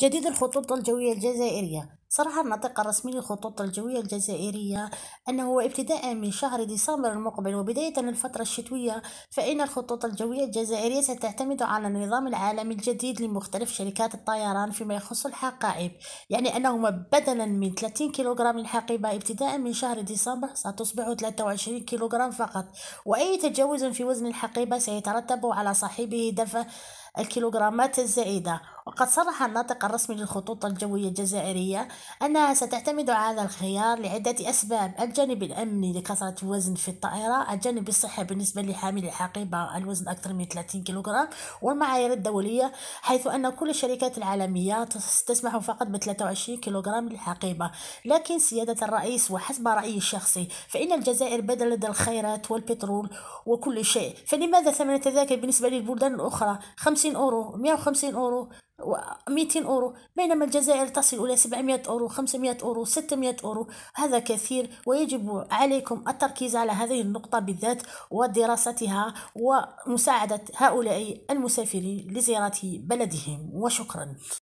جديد الخطوط الجوية الجزائرية صرح الناطق الرسمي للخطوط الجوية الجزائرية أنه ابتداء من شهر ديسمبر المقبل وبداية الفترة الشتوية فإن الخطوط الجوية الجزائرية ستعتمد على النظام العالمي الجديد لمختلف شركات الطيران فيما يخص الحقائب يعني أنهما بدلا من 30 كيلوغرام الحقيبة ابتداء من شهر ديسمبر ستصبح 23 كيلوغرام فقط وأي تجاوز في وزن الحقيبة سيترتب على صاحبه دفع الكيلوغرامات الزائدة وقد صرح الناطق الرسمي للخطوط الجوية الجزائرية أنها ستعتمد على الخيار لعدة أسباب الجانب الأمني لكثرة الوزن في الطائرة الجانب الصحي بالنسبة لحامل الحقيبة الوزن أكثر من 30 كيلوغرام والمعايير الدولية حيث أن كل الشركات العالمية تسمح فقط ب 23 كيلوغرام للحقيبة لكن سيادة الرئيس وحسب رأيي الشخصي فإن الجزائر بدلت الخيرات والبترول وكل شيء فلماذا ثمن التذاكر بالنسبة للبلدان الأخرى 50 أورو 150 أورو 200 أورو بينما الجزائر تصل إلى 700 أورو 500 أورو 600 أورو هذا كثير ويجب عليكم التركيز على هذه النقطة بالذات ودراستها ومساعدة هؤلاء المسافرين لزيارة بلدهم وشكرا